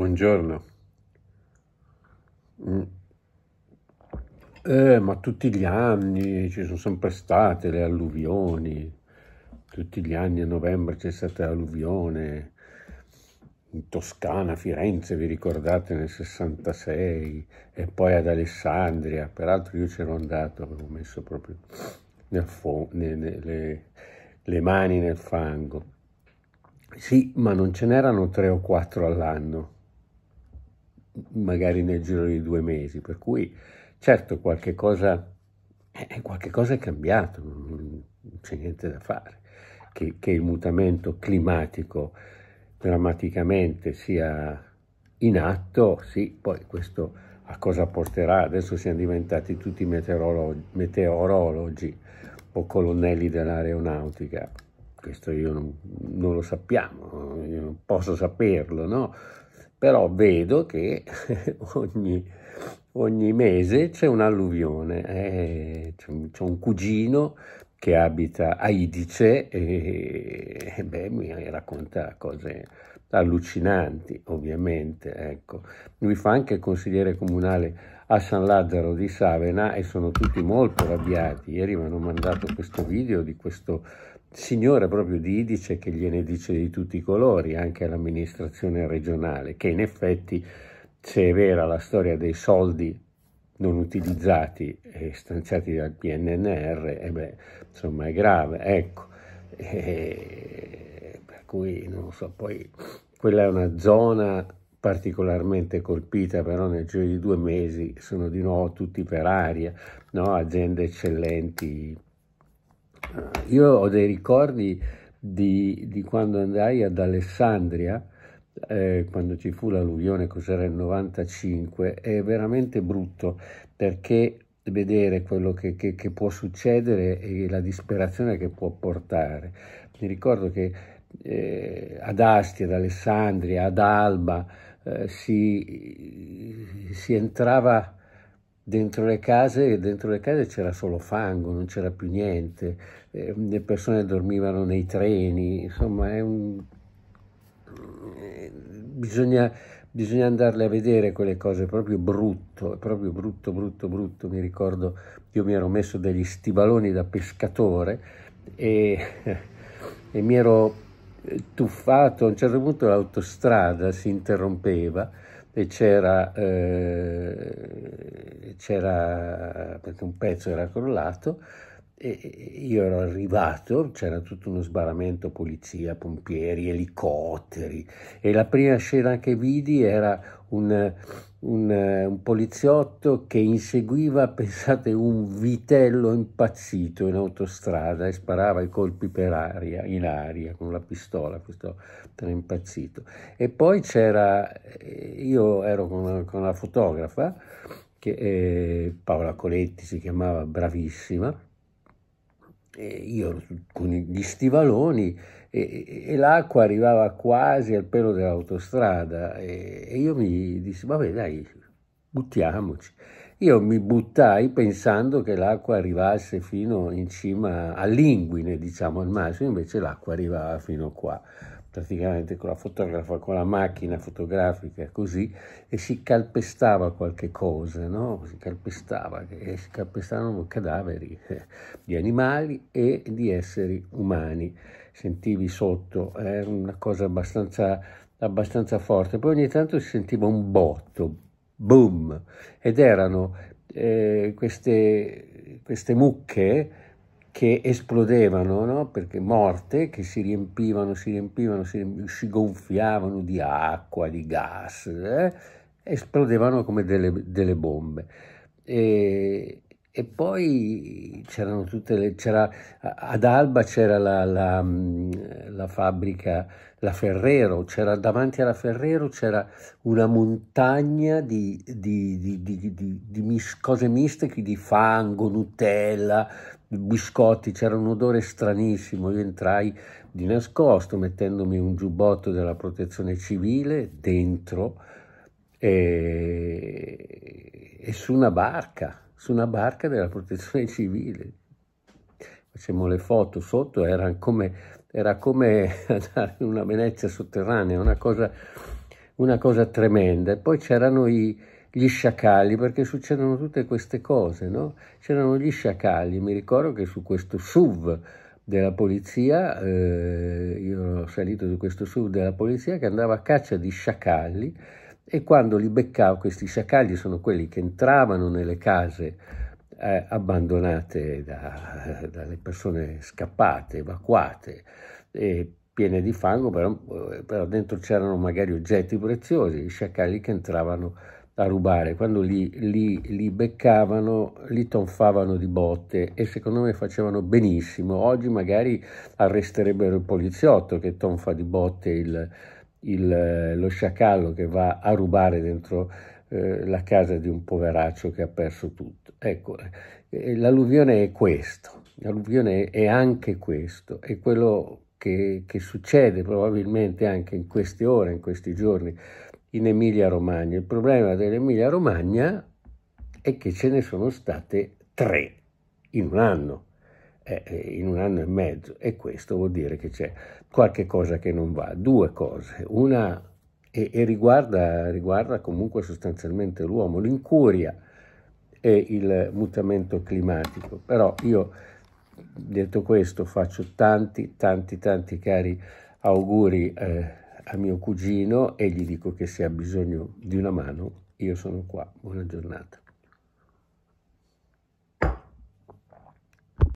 Buongiorno. Mm. Eh, ma tutti gli anni ci sono sempre state le alluvioni, tutti gli anni a novembre c'è stata l'alluvione in Toscana, Firenze, vi ricordate nel 66 e poi ad Alessandria, peraltro io c'ero andato, avevo messo proprio fo- ne- ne- le-, le mani nel fango. Sì, ma non ce n'erano tre o quattro all'anno magari nel giro di due mesi, per cui certo qualche cosa, eh, eh qualche cosa è cambiato, non, c'è niente da fare, che, che il mutamento climatico drammaticamente sia in atto, sì, poi questo a cosa porterà? Adesso siamo diventati tutti meteorologi, meteorologi o colonnelli dell'aeronautica, questo io non, non lo sappiamo, io non posso saperlo, no? però vedo che ogni, ogni mese c'è un'alluvione. Eh, c'è, un, c'è, un cugino che abita a Idice e, e beh, mi racconta cose allucinanti, ovviamente. Ecco. Lui fa anche consigliere comunale a San Lazzaro di Savena e sono tutti molto arrabbiati. Ieri mi hanno mandato questo video di questo signore proprio di Idice che gliene dice di tutti i colori, anche all'amministrazione regionale, che in effetti, se è vera la storia dei soldi non utilizzati e stanziati dal PNNR, e eh beh, insomma è grave, ecco. E eh, per cui, non so, poi quella è una zona particolarmente colpita, però nel giro di due mesi sono di nuovo tutti per aria, no? aziende eccellenti, eh, io ho dei ricordi di, di quando andai ad Alessandria, eh, quando ci fu l'alluvione, cos'era il 95, è veramente brutto perché vedere quello che, che, che, può succedere e la disperazione che può portare. Mi ricordo che eh, ad Asti, ad Alessandria, ad Alba eh, si, si entrava dentro le case, dentro le case c'era solo fango, non c'era più niente, eh, le persone dormivano nei treni, insomma è un... Eh, bisogna, bisogna andarle a vedere quelle cose, è proprio brutto, è proprio brutto, brutto, brutto, mi ricordo io mi ero messo degli stivaloni da pescatore e, e mi ero tuffato, a un certo punto l'autostrada si interrompeva, c'era, eh, c'era, perché un pezzo era crollato, e io ero arrivato, c'era tutto uno sbaramento, polizia, pompieri, elicotteri e la prima scena che vidi era un, un, un, poliziotto che inseguiva, pensate, un vitello impazzito in autostrada e sparava i colpi per aria, in aria con la pistola, questo era impazzito. E poi c'era, eh, io ero con una, con una fotografa, che, eh, Paola Coletti si chiamava, bravissima, e io con gli stivaloni e, e l'acqua arrivava quasi al pelo dell'autostrada e, e io mi dissi, vabbè dai, buttiamoci. Io mi buttai pensando che l'acqua arrivasse fino in cima all'inguine, diciamo al massimo, invece l'acqua arrivava fino qua praticamente con la fotografa, con la macchina fotografica, così, e si calpestava qualche cosa, no? si calpestava, e si calpestavano cadaveri eh, di animali e di esseri umani, sentivi sotto, era una cosa abbastanza, abbastanza forte, poi ogni tanto si sentiva un botto, boom, ed erano eh, queste, queste mucche, che esplodevano, no? perché morte, che si riempivano, si riempivano, si, riempivano, si gonfiavano di acqua, di gas, eh? esplodevano come delle, delle bombe. E, e poi c'erano tutte le... C'era, ad Alba c'era la, la, mm, la, fabbrica, la Ferrero, c'era davanti alla Ferrero c'era una montagna di, di, di, di mis, cose miste, di fango, Nutella, biscotti, c'era un odore stranissimo. Io entrai di nascosto mettendomi un giubbotto della protezione civile dentro e, e su una barca su una barca della protezione civile. Facciamo le foto sotto, era come, era come andare in una Venezia sotterranea, una cosa, una cosa tremenda. E poi c'erano gli sciacalli, perché succedono tutte queste cose, no? C'erano gli sciacalli, mi ricordo che su questo SUV della polizia, eh, io ero salito su questo SUV della polizia che andava a caccia di sciacalli, e quando li beccavo, questi sciacalli sono quelli che entravano nelle case eh, abbandonate da, dalle persone scappate, evacuate, eh, piene di fango, però, eh, però, dentro c'erano magari oggetti preziosi, i sciacalli che entravano a rubare, quando li, li, li beccavano, li tonfavano di botte e secondo me facevano benissimo. Oggi magari arresterebbero il poliziotto che tonfa di botte il il, lo sciacallo che va a rubare dentro eh, la casa di un poveraccio che ha perso tutto. Ecco, eh, eh, l'alluvione è questo, l'alluvione è anche questo, è quello che, che succede probabilmente anche in queste ore, in questi giorni in Emilia-Romagna. Il problema dell'Emilia-Romagna è che ce ne sono state tre in un anno, eh, eh in un anno e mezzo, e questo vuol dire che c'è qualche cosa che non va, due cose. Una e, e riguarda, riguarda, comunque sostanzialmente l'uomo, l'incuria e il mutamento climatico. Però io, detto questo, faccio tanti, tanti, tanti cari auguri eh, a mio cugino e gli dico che se ha bisogno di una mano, io sono qua. Buona giornata.